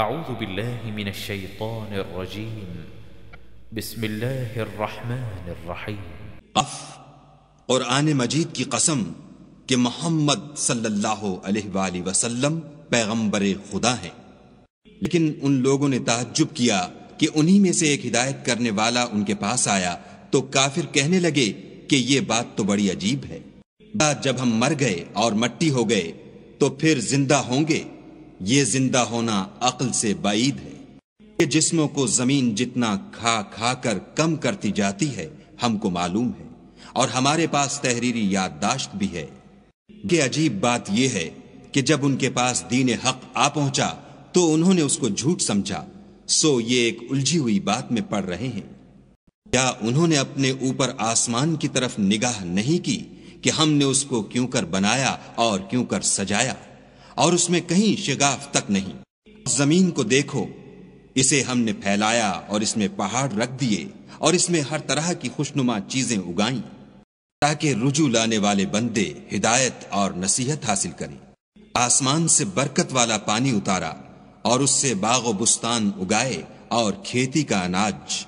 أعوذ بالله من الشيطان الرجيم بسم الله الرحمन الرحيم of Quran मजीद की कसम कि मोहम्मद सल्लल्लाहु अलैहि वसल्लम पैगंबर खुदा हैं लेकिन उन लोगों ने ताज्जुब किया कि उन्हीं में से एक हिदायत करने वाला उनके पास आया तो काफिर कहने लगे कि ये बात तो बड़ी अजीब है जब हम मर गए और मट्टी हो गए तो फिर जिंदा होंगे ये जिंदा होना अक्ल से बाईद है कि जिस्मों को जमीन जितना खा खा कर कम करती जाती है हमको मालूम है और हमारे पास तहरीरी याददाश्त भी है कि अजीब बात यह है कि जब उनके पास दीन हक आ पहुंचा तो उन्होंने उसको झूठ समझा सो ये एक उलझी हुई बात में पढ़ रहे हैं क्या उन्होंने अपने ऊपर आसमान की तरफ निगाह नहीं की कि हमने उसको क्यों कर बनाया और क्यों कर सजाया और उसमें कहीं शिगाफ तक नहीं जमीन को देखो इसे हमने फैलाया और इसमें पहाड़ रख दिए और इसमें हर तरह की खुशनुमा चीजें उगाई ताकि रुजू लाने वाले बंदे हिदायत और नसीहत हासिल करें आसमान से बरकत वाला पानी उतारा और उससे बाग बुस्तान उगाए और खेती का अनाज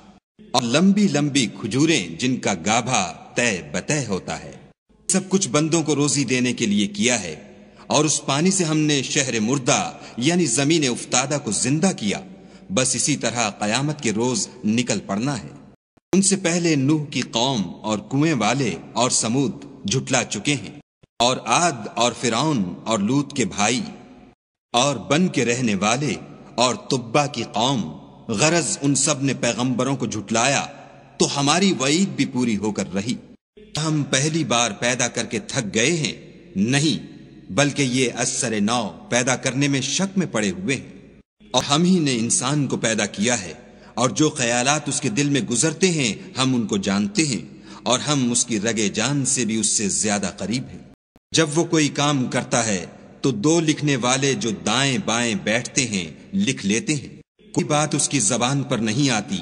और लंबी लंबी खजूरें जिनका गाभा तय बतय होता है सब कुछ बंदों को रोजी देने के लिए किया है और उस पानी से हमने शहर मुर्दा यानी जमीन उफ्तादा को जिंदा किया बस इसी तरह कयामत के रोज निकल पड़ना है उनसे पहले नूह की कौम और कुएं वाले और समूद झुटला चुके हैं और आद और फिराउन और लूत के भाई और बन के रहने वाले और तुब्बा की कौम गरज उन सब ने पैगंबरों को झुटलाया तो हमारी वईद भी पूरी होकर रही हम पहली बार पैदा करके थक गए हैं नहीं बल्कि ये असर नाव पैदा करने में शक में पड़े हुए हैं और हम ही ने इंसान को पैदा किया है और जो ख्याल उसके दिल में गुजरते हैं हम उनको जानते हैं और हम उसकी रगे जान से भी उससे ज्यादा करीब हैं जब वो कोई काम करता है तो दो लिखने वाले जो दाएं बाएं बैठते हैं लिख लेते हैं कोई बात उसकी जबान पर नहीं आती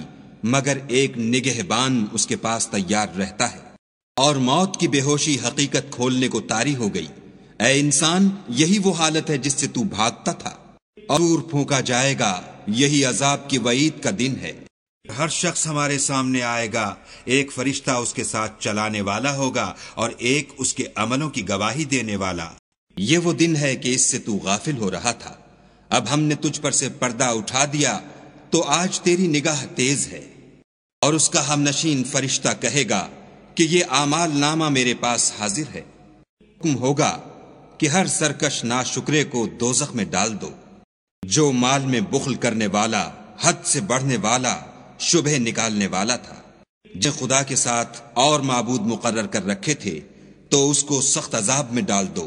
मगर एक निगहबान उसके पास तैयार रहता है और मौत की बेहोशी हकीकत खोलने को तारी हो गई ए इंसान यही वो हालत है जिससे तू भागता था और फूका जाएगा यही अजाब की वईद का दिन है हर शख्स हमारे सामने आएगा एक फरिश्ता उसके साथ चलाने वाला होगा और एक उसके अमलों की गवाही देने वाला ये वो दिन है कि इससे तू गाफिल हो रहा था अब हमने तुझ पर से पर्दा उठा दिया तो आज तेरी निगाह तेज है और उसका हम नशीन फरिश्ता कहेगा कि ये आमाल नामा मेरे पास हाजिर है हुक्म होगा कि हर सरकश ना शुक्रे को दोजख में डाल दो जो माल में बुखल करने वाला हद से बढ़ने वाला शुभह निकालने वाला था जो खुदा के साथ और मबूद मुकर्र कर रखे थे तो उसको सख्त अजाब में डाल दो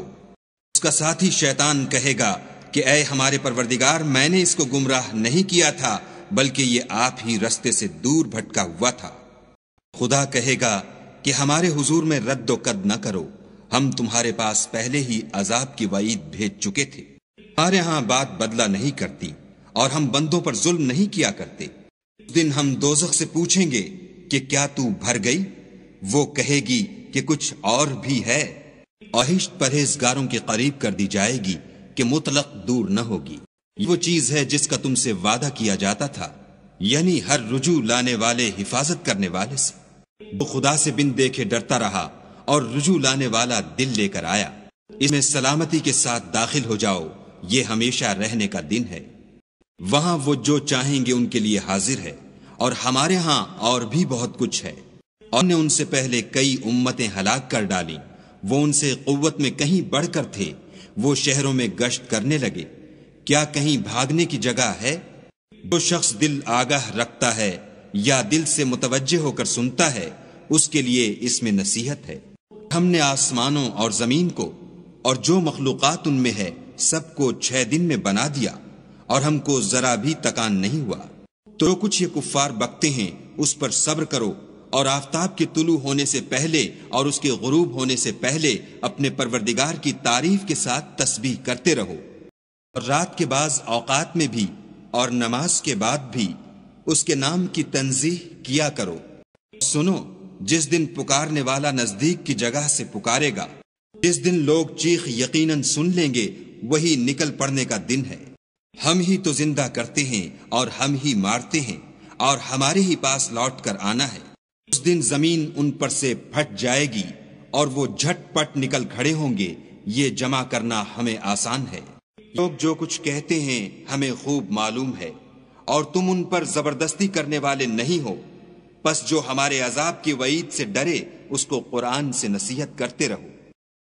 उसका साथ ही शैतान कहेगा कि अय हमारे परवरदिगार मैंने इसको गुमराह नहीं किया था बल्कि ये आप ही रस्ते से दूर भटका हुआ था खुदा कहेगा कि हमारे हुजूर में रद्द कद न करो हम तुम्हारे पास पहले ही अजाब की वईद भेज चुके थे हमारे यहाँ बात बदला नहीं करती और हम बंदों पर जुल्म नहीं किया करते दिन हम दोजख से पूछेंगे कि क्या तू भर गई वो कहेगी कि कुछ और भी है अहिष्ट परहेजगारों के करीब कर दी जाएगी कि मुतलक दूर न होगी वो चीज है जिसका तुमसे वादा किया जाता था यानी हर रुजू लाने वाले हिफाजत करने वाले से वो खुदा से बिन देखे डरता रहा और रुजू लाने वाला दिल लेकर आया इसमें सलामती के साथ दाखिल हो जाओ ये हमेशा रहने का दिन है वहां वो जो चाहेंगे उनके लिए हाजिर है और हमारे यहां और भी बहुत कुछ है और ने उनसे पहले कई उम्मतें हलाक कर डाली वो उनसे कुत में कहीं बढ़कर थे वो शहरों में गश्त करने लगे क्या कहीं भागने की जगह है जो शख्स दिल आगाह रखता है या दिल से मुतवजह होकर सुनता है उसके लिए इसमें नसीहत है हमने आसमानों और जमीन को और जो मखलूकत उनमें है सबको छह दिन में बना दिया और हमको जरा भी तकान नहीं हुआ तो कुछ ये कुफ्फार बकते हैं उस पर सब्र करो और आफ्ताब के तुलू होने से पहले और उसके गुरूब होने से पहले अपने परवरदिगार की तारीफ के साथ तस्बी करते रहो और रात के बाद औकात में भी और नमाज के बाद भी उसके नाम की तंजीह किया करो सुनो जिस दिन पुकारने वाला नजदीक की जगह से पुकारेगा जिस दिन लोग चीख यकीनन सुन लेंगे वही निकल पड़ने का दिन है हम ही तो जिंदा करते हैं और हम ही मारते हैं और हमारे ही पास लौट कर आना है उस दिन जमीन उन पर से फट जाएगी और वो झटपट निकल खड़े होंगे ये जमा करना हमें आसान है लोग जो कुछ कहते हैं हमें खूब मालूम है और तुम उन पर जबरदस्ती करने वाले नहीं हो बस जो हमारे अजाब की वईद से डरे उसको कुरान से नसीहत करते रहो